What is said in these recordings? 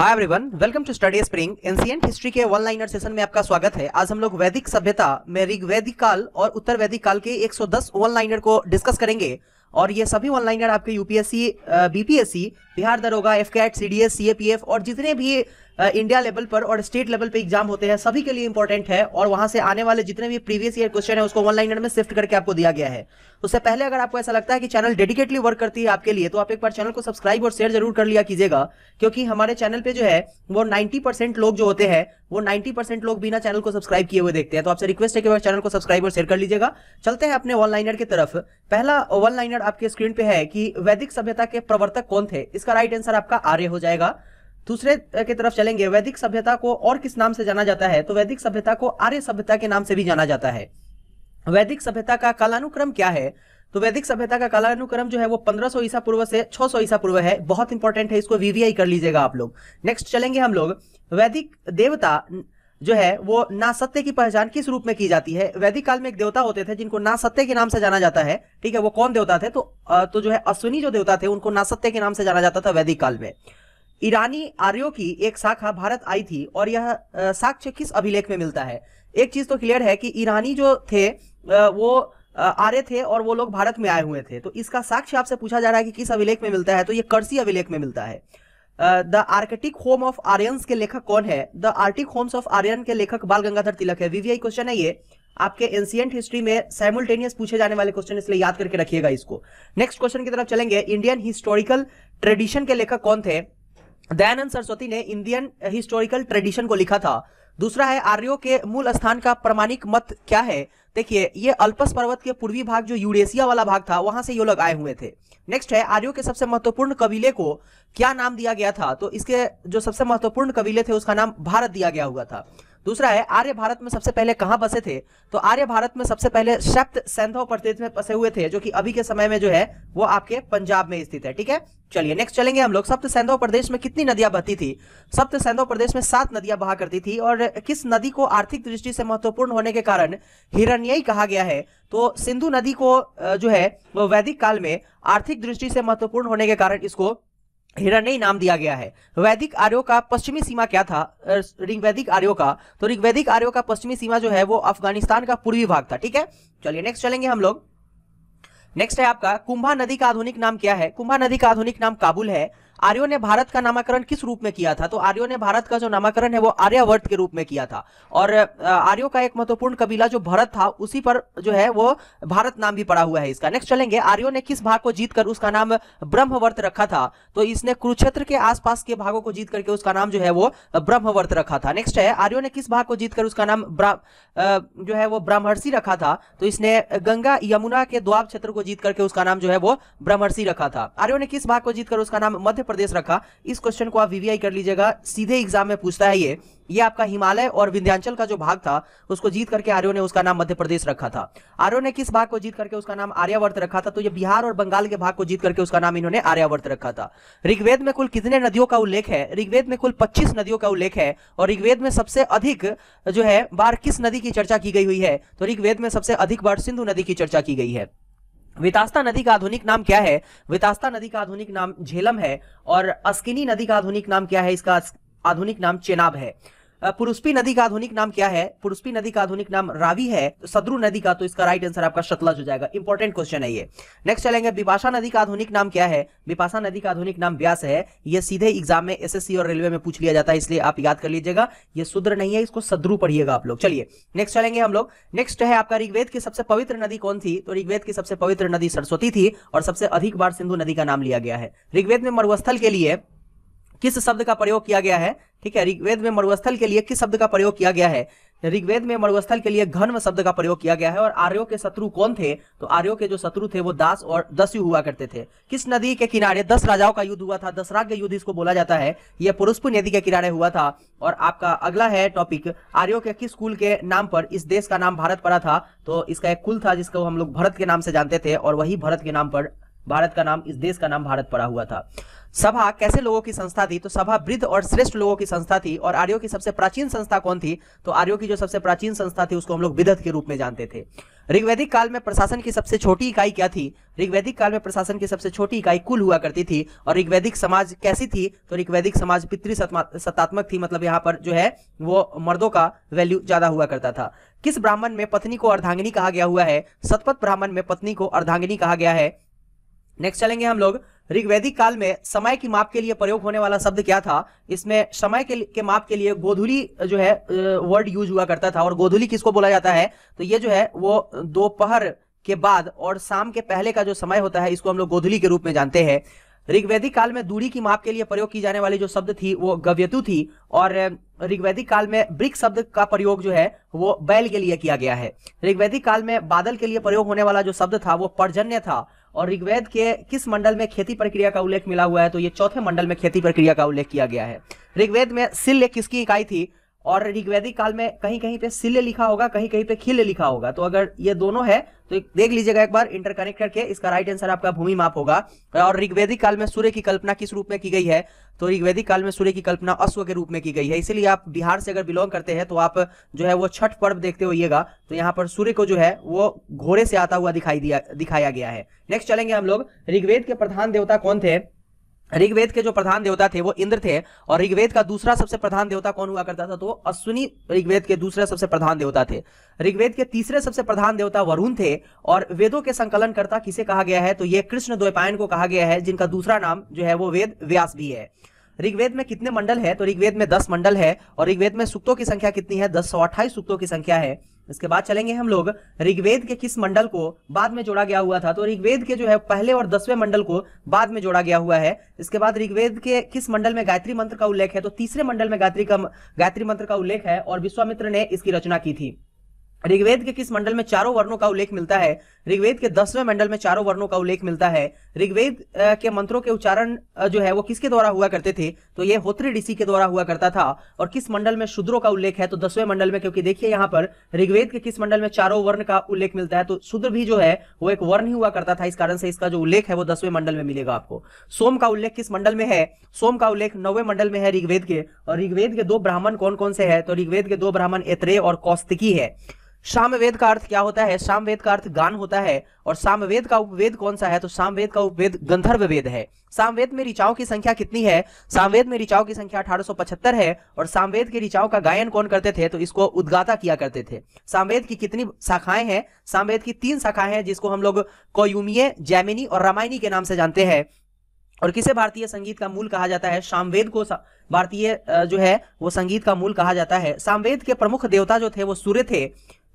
hi everyone welcome to study spring ancient history के one liner session में आपका स्वागत है आज हम लोग वैदिक सभ्यता में वैदिक काल और उत्तर वैदिक काल के 110 वन लाइनर को डिस्कस करेंगे और ये सभी वन लाइनर आपके यूपीएससी बीपीएससी बिहार दरोगा F CDS C C A P F और जितने भी इंडिया लेवल पर और स्टेट लेवल पे एग्जाम होते हैं सभी के लिए इंपॉर्टेंट है और वहां से आने वाले जितने भी प्रीवियस ईयर क्वेश्चन है उसको ऑनलाइन में शिफ्ट करके आपको दिया गया है उससे पहले अगर आपको ऐसा लगता है कि चैनल डेडिकेटली वर्क करती है आपके लिए तो आप एक बार चैनल को सब्सक्राइब और शेयर जरूर कर लिया कीजिएगा क्योंकि हमारे चैनल पे जो है वो 90% लोग जो होते हैं वो 90% लोग बिना चैनल को सब्सक्राइब किए हुए देखते हैं तो आपसे रिक्वेस्ट है कि चैनल को सब्सक्राइब और शेयर कर लीजिएगा चलते हैं अपने ऑनलाइनर की तरफ पहला वन आपके स्क्रीन पे है कि वैदिक सभ्यता के प्रवर्तक कौन थे इसका राइट आंसर आपका आर्य हो जाएगा दूसरे की तरफ चलेंगे वैदिक सभ्यता को और किस नाम से जाना जाता है तो वैदिक सभ्यता को आर्य सभ्यता के नाम से भी जाना जाता है वैदिक सभ्यता का कालानुक्रम क्या है तो वैदिक सभ्यता का कालानुक्रम जो है वो 1500 ईसा पूर्व से 600 ईसा पूर्व है बहुत इंपॉर्टेंट है इसको वीवीआई कर लीजिएगा आप लोग नेक्स्ट चलेंगे हम लोग वैदिक देवता जो है वो ना सत्य की पहचान किस रूप में की जाती है वैदिक काल में एक देवता होते थे जिनको ना सत्य के नाम से जाना जाता है ठीक है वो कौन देवता थे तो तो जो है अश्विनी जो देवता थे उनको ना सत्य के नाम से जाना जाता था वैदिक काल में ईरानी आर्यो की एक शाखा भारत आई थी और यह साक्ष्य किस अभिलेख में मिलता है एक चीज तो क्लियर है कि ईरानी जो थे वो आर्य थे और वो लोग भारत में आए हुए थे तो इसका साक्ष्य आपसे पूछा जा रहा है कि किस अभिलेख में मिलता है तो ये कर्सी अभिलेख में मिलता है the Arctic home of Aryans के लेखक कौन है the Arctic homes of Aryan के लेखक बाल गंगाधर तिलक है वीवीआई क्वेश्चन है ये आपके एंशियंट हिस्ट्री में साइमुलटेनियस पूछे जाने वाले क्वेश्चन इसलिए याद करके रखिएगा इसको नेक्स्ट क्वेश्चन की तरफ चलेंगे इंडियन हिस्टोरिकल ट्रेडिशन के लेखक कौन थे दयानंद सरस्वती ने इंडियन हिस्टोरिकल ट्रेडिशन को लिखा था दूसरा है आर्यो के मूल स्थान का प्रमाणिक मत क्या है देखिए ये अल्पस पर्वत के पूर्वी भाग जो यूरेशिया वाला भाग था वहां से ये लोग आए हुए थे नेक्स्ट है आर्यो के सबसे महत्वपूर्ण कबीले को क्या नाम दिया गया था तो इसके जो सबसे महत्वपूर्ण कबीले थे उसका नाम भारत दिया गया हुआ था दूसरा है आर्य भारत में सबसे पहले कहाँ बसे थे तो आर्य भारत में सबसे पहले सप्त सैंधव प्रदेश में बसे हुए थे जो कि अभी के समय में जो है वो आपके पंजाब में स्थित है ठीक है चलिए नेक्स्ट चलेंगे हम लोग सप्त सैंधव प्रदेश में कितनी नदियां बहती थी सप्त सैंधव प्रदेश में सात नदियां बहा करती थी और किस नदी को आर्थिक दृष्टि से महत्वपूर्ण होने के कारण हिरण्यई कहा गया है तो सिंधु नदी को जो है वैदिक काल में आर्थिक दृष्टि से महत्वपूर्ण होने के कारण इसको हिरण्य नाम दिया गया है वैदिक आर्यो का पश्चिमी सीमा क्या था ऋग्वैदिक आर्यो का तो ऋग्वैदिक आर्यो का पश्चिमी सीमा जो है वो अफगानिस्तान का पूर्वी भाग था ठीक है चलिए नेक्स्ट चलेंगे हम लोग नेक्स्ट है आपका कुंभा नदी का आधुनिक नाम क्या है कुंभा नदी का आधुनिक नाम काबुल है आर्यो ने भारत का नामाकरण किस रूप में किया था तो आर्यो ने भारत का जो नामाकरण है वो आर्यावर्त के रूप में किया था और आर्यो का एक महत्वपूर्ण कबीला जो भरत था उसी पर जो है वो भारत नाम भी पड़ा हुआ है इसका नेक्स्ट चलेंगे आर्यो ने किस भाग को जीतकर उसका नाम ब्रह्मवर्त रखा था तो इसने कुरुक्षेत्र के आसपास के भागों को जीत करके उसका नाम जो है वो ब्रह्मवर्त रखा था नेक्स्ट है आर्यो ने किस भाग को जीतकर उसका नाम जो है वो ब्रह्मर्षि रखा था तो इसने गंगा यमुना के द्वाब क्षेत्र को जीत करके उसका नाम जो है वो ब्रह्मर्षि रखा था आर्यो ने किस भाग को जीतकर उसका नाम मध्य प्रदेश रखा इस क्वेश्चन को आप वीवीआई कर लीजिएगा सीधे एग्जाम में पूछता है ये ये आपका हिमालय और विंध्याचल का जो भाग था उसको जीत करके आर्यो ने उसका नाम मध्य प्रदेश रखा था आर्यो ने किस भाग को जीत करके उसका नाम आर्यावर्त रखा था तो ये बिहार और बंगाल के भाग को जीत करके उसका नाम इन्होंने आर्यावर्त रखा था ऋग्वेद में कुल कितने नदियों का उल्लेख है ऋग्वेद में कुल पच्चीस नदियों का उल्लेख है और ऋग्वेद में सबसे अधिक जो है बार किस नदी की चर्चा की गई हुई है तो ऋग्वेद में सबसे अधिक बार सिंधु नदी की चर्चा की गई है वितास्ता नदी का आधुनिक नाम क्या है वितास्ता नदी का आधुनिक नाम झेलम है और अस्किनी नदी का आधुनिक नाम क्या है इसका आधुनिक नाम चेनाब है पुरुस्पी नदी का आधुनिक नाम क्या है पुरुस्पी नदी का आधुनिक नाम रावी है तो सद्रू नदी का तो इसका राइट आंसर आपका शतलज हो जाएगा इंपॉर्टेंट क्वेश्चन है ये नेक्स्ट चलेंगे विपाशा नदी का आधुनिक नाम क्या है विपाशा नदी का आधुनिक नाम व्यास है ये सीधे एग्जाम में एस और रेलवे में पूछ लिया जाता है इसलिए आप याद कर लीजिएगा ये शुद्र नहीं है इसको सद्रू पढ़िएगा आप लोग चलिए नेक्स्ट चलेंगे हम लोग नेक्स्ट है आपका ऋग्वेद की सबसे पवित्र नदी कौन थी तो ऋग्वेद की सबसे पवित्र नदी सरस्वती थी और सबसे अधिक बार सिंधु नदी का नाम लिया गया है ऋग्वेद में मरुस्थल के लिए किस शब्द का प्रयोग किया गया है ठीक है ऋग्वेद में मरुस्थल के लिए किस शब्द का प्रयोग किया गया है ऋग्वेद में मरुस्थल के लिए घन शब्द का प्रयोग किया गया है और आर्यो के शत्रु कौन थे तो आर्यो के जो शत्रु थे वो दास और दस्यु हुआ करते थे किस नदी के किनारे दस राजाओं का युद्ध हुआ था दसराग युद्ध इसको बोला जाता है यह पुरुषपु नदी के किनारे हुआ था और आपका अगला है टॉपिक आर्यो के किस कुल के नाम पर इस देश का नाम भारत पड़ा था तो इसका एक कुल था जिसको हम लोग भरत के नाम से जानते थे और वही भरत के नाम पर भारत का नाम इस देश का नाम भारत पड़ा हुआ था सभा कैसे लोगों की संस्था थी तो सभा वृद्ध और श्रेष्ठ लोगों की संस्था थी और आर्यो की सबसे प्राचीन संस्था कौन थी तो आर्यो की जो सबसे प्राचीन संस्था थी उसको हम लोग विदत के रूप में जानते थे ऋग्वैदिक काल में प्रशासन की सबसे छोटी इकाई क्या थी ऋग्वैदिक काल में प्रशासन की सबसे छोटी इकाई कुल हुआ करती थी और ऋग्वैदिक समाज कैसी थी तो ऋग्वैदिक समाज पितृ सत्तात्मक थी मतलब यहाँ पर जो है वो मर्दों का वैल्यू ज्यादा हुआ करता था किस ब्राह्मण में पत्नी को अर्धांगिनी कहा गया हुआ है सतपथ ब्राह्मण में पत्नी को अर्धांगिनी कहा गया है नेक्स्ट चलेंगे हम लोग ऋग्वेदिक काल में समय की माप के लिए प्रयोग होने वाला शब्द क्या था इसमें समय के, के माप के लिए गोधुली जो है वर्ड यूज हुआ करता था और गोधुली किसको बोला जाता है तो ये जो है वो दोपहर के बाद और शाम के पहले का जो समय होता है इसको हम लोग गोधुली के रूप में जानते हैं ऋग्वेदिक काल में दूरी की माप के लिए प्रयोग की जाने वाली जो शब्द थी वो गव्यतु थी और ऋग्वेदिक काल में ब्रिक शब्द का प्रयोग जो है वो बैल के लिए किया गया है ऋग्वेदिक काल में बादल के लिए प्रयोग होने वाला जो शब्द था वो पर्जन्य था और ऋग्वेद के किस मंडल में खेती प्रक्रिया का उल्लेख मिला हुआ है तो ये चौथे मंडल में खेती प्रक्रिया का उल्लेख किया गया है ऋग्वेद में सिल्य किसकी इकाई थी और ऋग्वेदिक काल में कहीं कहीं पे सिल लिखा होगा कहीं कहीं पे खिल लिखा होगा तो अगर ये दोनों है तो देख लीजिएगा एक बार इंटरकनेक्ट करके इसका राइट आंसर आपका भूमि माप होगा और ऋग्वेदिक काल में सूर्य की कल्पना किस रूप में की गई है तो ऋग्वेदिक काल में सूर्य की कल्पना अश्व के रूप में की गई है इसीलिए आप बिहार से अगर बिलोंग करते हैं तो आप जो है वो छठ पर्व देखते होइएगा तो यहाँ पर सूर्य को जो है वो घोड़े से आता हुआ दिखाई दिया दिखाया गया है नेक्स्ट चलेंगे हम लोग ऋग्वेद के प्रधान देवता कौन थे ऋग्वेद के जो प्रधान देवता थे वो इंद्र थे और ऋग्वेद का दूसरा सबसे प्रधान देवता कौन हुआ करता था तो अश्विनी ऋग्वेद के दूसरे सबसे प्रधान देवता थे ऋग्वेद के तीसरे सबसे प्रधान देवता वरुण थे और वेदों के संकलन करता किसे कहा गया है तो ये कृष्ण द्वैपायन को कहा गया है जिनका दूसरा नाम जो है वो वेद व्यास भी है ऋग्वेद में कितने मंडल है तो ऋग्वेद में दस मंडल है और ऋग्वेद में सुक्तों की संख्या कितनी है दस सौ अट्ठाईस सुक्तों की संख्या है इसके बाद चलेंगे हम लोग ऋग्वेद के किस मंडल को बाद में जोड़ा गया हुआ था तो ऋग्वेद के जो है पहले और दसवें मंडल को बाद में जोड़ा गया हुआ है इसके बाद ऋग्वेद के किस मंडल में गायत्री मंत्र का उल्लेख है तो तीसरे मंडल में गायत्री का गायत्री मंत्र का उल्लेख है और विश्वामित्र ने इसकी रचना की थी ऋग्वेद के किस मंडल में चारों वर्णों का उल्लेख मिलता है ऋग्वेद के दसवें मंडल में चारों वर्णों का उल्लेख मिलता है ऋग्वेद के मंत्रों के उच्चारण जो है वो किसके द्वारा हुआ करते थे तो ये होत्री ऋषि के द्वारा हुआ करता था और किस मंडल में शूद्रों का उल्लेख है तो दसवें मंडल में क्योंकि देखिए यहाँ पर ऋग्वेद के किस मंडल में चारों वर्ण का उल्लेख मिलता है तो शुद्र भी जो है वो एक वर्ण ही हुआ करता था इस कारण से इसका जो उल्लेख है वो दसवें मंडल में मिलेगा आपको सोम का उल्लेख किस मंडल में है सोम का उल्लेख नौवे मंडल में है ऋग्वेद के और ऋग्वेद के दो ब्राह्मण कौन कौन से है तो ऋग्वेद के दो ब्राह्मण एत्रे और कौस्तिकी है सामवेद का अर्थ क्या होता है सामवेद का अर्थ गान होता है और सामवेद का उपवेद कौन सा है तो सामवेद का उपवेद गंधर्व वेद है सामवेद में ऋचाओं की संख्या कितनी है सामवेद में ऋचाओं की संख्या अठारह है और सामवेद के ऋचाओं का गायन कौन करते थे तो इसको उद्गाता किया करते थे सामवेद की कितनी शाखाएं हैं सामवेद की तीन शाखाएं हैं जिसको हम लोग कौयुमीय जैमिनी और रामायणी के नाम से जानते हैं और किसे भारतीय संगीत का मूल कहा जाता है सामवेद को भारतीय जो है वो संगीत का मूल कहा जाता है सामवेद के प्रमुख देवता जो थे वो सूर्य थे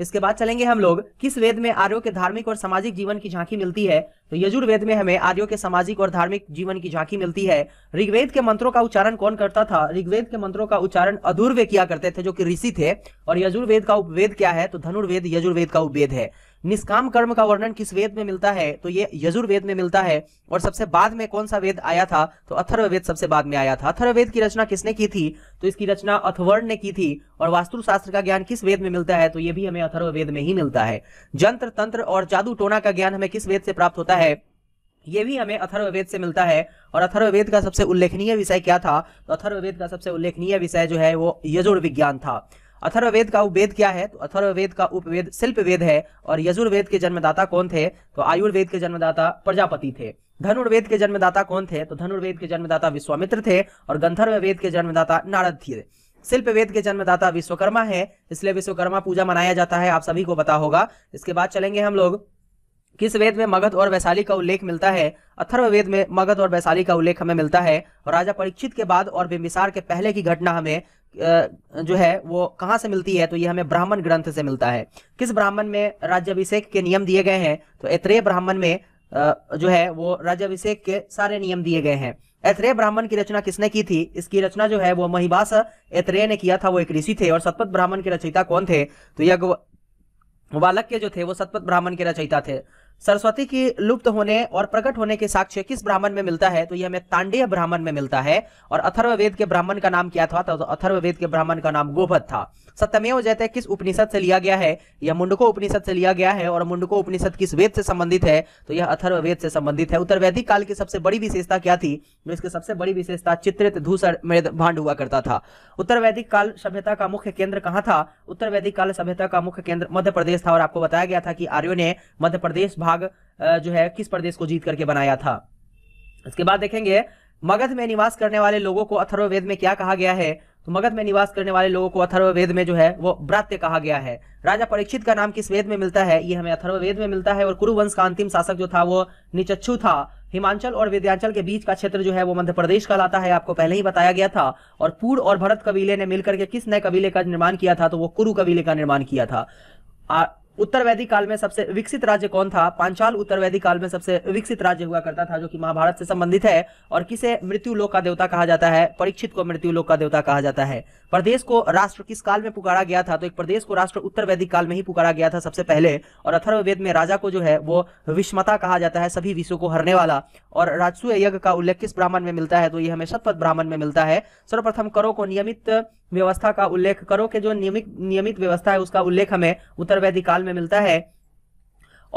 इसके बाद चलेंगे हम लोग किस वेद में आर्यो के धार्मिक और सामाजिक जीवन की झांकी मिलती है तो यजुर्वेद में हमें आर्यो के सामाजिक और धार्मिक जीवन की झांकी मिलती है ऋग्वेद के मंत्रों का उच्चारण कौन करता था ऋग्वेद के मंत्रों का उच्चारण अधूर्वे किया करते थे जो कि ऋषि थे और यजुर्वेद का उपवेद क्या है तो धनुर्वेद यजुर्वेद का उपवेद है निष्काम कर्म का वर्णन किस वेद में मिलता है तो ये यजुर्वेद में मिलता है और सबसे बाद में कौन सा वेद आया था तो अथर्ववेद सबसे बाद में आया था अथर्ववेद की रचना किसने की थी तो इसकी रचना अथवर्ण ने की थी और वास्तुशास्त्र का ज्ञान किस वेद में मिलता है तो ये भी हमें अथर्ववेद में ही मिलता है जंत्र तंत्र और जादू टोना का ज्ञान हमें किस वेद से प्राप्त होता है ये भी हमें अथर्ववेद से मिलता है और अथर्ववेद का सबसे उल्लेखनीय विषय क्या था तो अथर्ववेद का सबसे उल्लेखनीय विषय जो है वो यजुर्विज्ञान था अथर्ववेद का उपवेद क्या है तो अथर्ववेद का उपवेद शिल्प वेद है और यजुर्वेद के जन्मदाता कौन थे तो आयुर्वेद के जन्मदाता प्रजापति थे धनुर्वेद के जन्मदाता कौन थे तो धनुर्वेद के जन्मदाता विश्वामित्र थे और गंधर्व वेद के जन्मदाता नारद थे शिल्प वेद के जन्मदाता विश्वकर्मा है इसलिए विश्वकर्मा पूजा मनाया जाता है आप सभी को पता होगा इसके बाद चलेंगे हम लोग किस वेद में मगध और वैशाली का उल्लेख मिलता है अथर्व वेद में मगध और वैशाली का उल्लेख हमें मिलता है और राजा परीक्षित के बाद और बिंबिसार के पहले की घटना हमें जो है वो कहाँ से मिलती है तो ये हमें ब्राह्मण ग्रंथ से मिलता है किस ब्राह्मण में राज्याभिषेक के नियम दिए गए हैं तो ऐत्रेय ब्राह्मण में जो है वो राज्यभिषेक के सारे नियम दिए गए हैं ऐत्रेय ब्राह्मण की रचना किसने की थी इसकी रचना जो है वो महिबास ऐत्रेय ने किया था वो एक ऋषि थे और सतपथ ब्राह्मण के रचयिता कौन थे तो यज्ञ बालक के जो थे वो सतपथ ब्राह्मण के रचयिता थे सरस्वती की लुप्त होने और प्रकट होने के साक्ष्य किस ब्राह्मण में मिलता है तो यह हमें तांडेय ब्राह्मण में मिलता है और अथर्ववेद के ब्राह्मण का नाम क्या था तो अथर्ववेद के ब्राह्मण का नाम गोभद था सत्यमेव जयते किस उपनिषद से लिया गया है यह मुंडको उपनिषद से लिया गया है और मुंडको उपनिषद किस वेद से संबंधित है तो यह अथर्ववेद से संबंधित है उत्तर वैदिक काल की सबसे बड़ी विशेषता क्या थी जो तो इसकी सबसे बड़ी विशेषता चित्रित धूसर मृद भांड हुआ करता था उत्तर वैदिक काल सभ्यता का मुख्य केंद्र कहाँ था उत्तर वैदिक काल सभ्यता का मुख्य केंद्र मध्य प्रदेश था और आपको बताया गया था कि आर्यो ने मध्य प्रदेश भाग जो है किस प्रदेश को जीत करके बनाया था इसके बाद देखेंगे मगध में निवास करने वाले लोगों को अथर्ववेद में क्या कहा गया है तो मगध में निवास करने वाले लोगों को अथर्ववेद में जो है वो ब्रात्य कहा गया है राजा परीक्षित का नाम किस वेद में मिलता है ये हमें अथर्ववेद में मिलता है और कुरुवंश का अंतिम शासक जो था वो निचच्छु था हिमाचल और विद्यांचल के बीच का क्षेत्र जो है वो मध्य प्रदेश का लाता है आपको पहले ही बताया गया था और पूर्व और भरत कबीले ने मिलकर के किस नए कबीले का निर्माण किया था तो वो कुरु कबीले का निर्माण किया था उत्तर वैदिक काल में सबसे विकसित राज्य कौन था पांचाल उत्तर वैदिक काल में सबसे विकसित राज्य हुआ करता था जो कि महाभारत से संबंधित है और किसे मृत्यु लोक का देवता कहा जाता है परीक्षित को मृत्यु लोक का देवता कहा जाता है प्रदेश को राष्ट्र किस काल में पुकारा गया था तो एक प्रदेश को राष्ट्र उत्तर वैदिक काल में ही पुकारा गया था सबसे पहले और अथर्ववेद में राजा को जो है वो विषमता कहा जाता है सभी विषयों को हरने वाला और राजसूय यज्ञ का उल्लेख किस ब्राह्मण में मिलता है तो ये हमें शतपथ ब्राह्मण में मिलता है सर्वप्रथम करो को नियमित व्यवस्था का उल्लेख करो के जो नियमित नियमित व्यवस्था है उसका उल्लेख हमें उत्तर वैदिक काल में मिलता है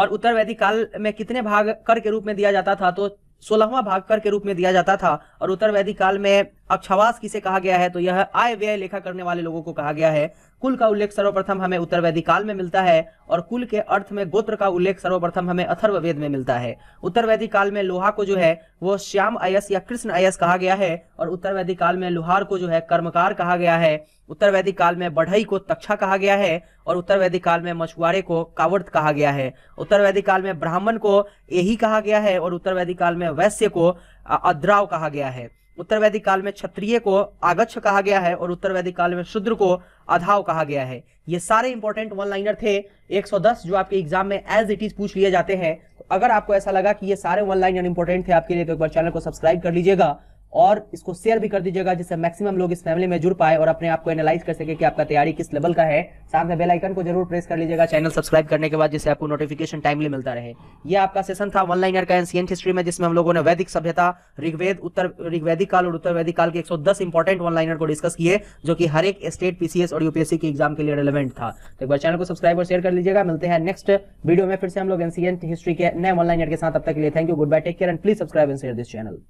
और उत्तर वैदिक काल में कितने भाग कर के रूप में दिया जाता था तो सोलहवा भाग कर के रूप में दिया जाता था और उत्तर वैदिक काल में अब छवास किसे कहा गया है तो यह आय व्यय लेखा करने वाले लोगों को कहा गया है कुल का उल्लेख सर्वप्रथम हमें उत्तर वैदिक काल में मिलता है और कुल के अर्थ में गोत्र का उल्लेख सर्वप्रथम हमें अथर्व वेद में मिलता है उत्तर वैदिक काल में लोहा को जो है वो श्याम अयस या कृष्ण अयस कहा गया है और उत्तर वैदिक काल में लोहार को जो है कर्मकार कहा गया है उत्तर वैदिक काल में बढ़ई को तक्षा कहा गया है और उत्तर वैदिक काल में मछुआरे को कावर्त कहा गया है उत्तर वैदिक काल में ब्राह्मण को यही कहा गया है और उत्तर वैदिक काल में वैश्य को अद्राव कहा गया है उत्तर वैदिक काल में क्षत्रिय को आगच्छ कहा गया है और उत्तर वैदिक काल में शुद्र को अधाव कहा गया है ये सारे इंपॉर्टेंट वन लाइनर थे 110 जो आपके एग्जाम में एज इट इज पूछ लिए जाते हैं तो अगर आपको ऐसा लगा कि ये सारे वन लाइनर इंपॉर्टेंट थे आपके लिए तो एक बार चैनल को सब्सक्राइब कर लीजिएगा और इसको शेयर भी कर दीजिएगा जिससे मैक्सिमम लोग इस फैमिली में जुड़ पाए और अपने आप को एनालाइज कर सके कि आपका तैयारी किस लेवल का है साथ में बेल आइकन को जरूर प्रेस कर लीजिएगा चैनल सब्सक्राइब करने के बाद जिससे आपको नोटिफिकेशन टाइमली मिलता रहे ये आपका सेशन था वन लाइनर का एंशियंट हिस्ट्री में जिसमें हम लोगों ने वैदिक सभ्यता ऋग्वेद उत्तर ऋग्वैदिक काल और उत्तर वैदिक काल के एक इंपॉर्टेंट वन लाइनर को डिस्कस किए जो कि हर एक स्टेट पीसीएस और यूपीएससी के एग्जाम के लिए रेलिवेंट था तो एक बार चैनल को सब्सक्राइब और शेयर कर लीजिएगा मिलते हैं नेक्स्ट वीडियो में फिर से हम लोग एंशियंट हिस्ट्री के नए वन लाइनर के साथ अब तक के लिए thank you goodbye take care and please subscribe and share this channel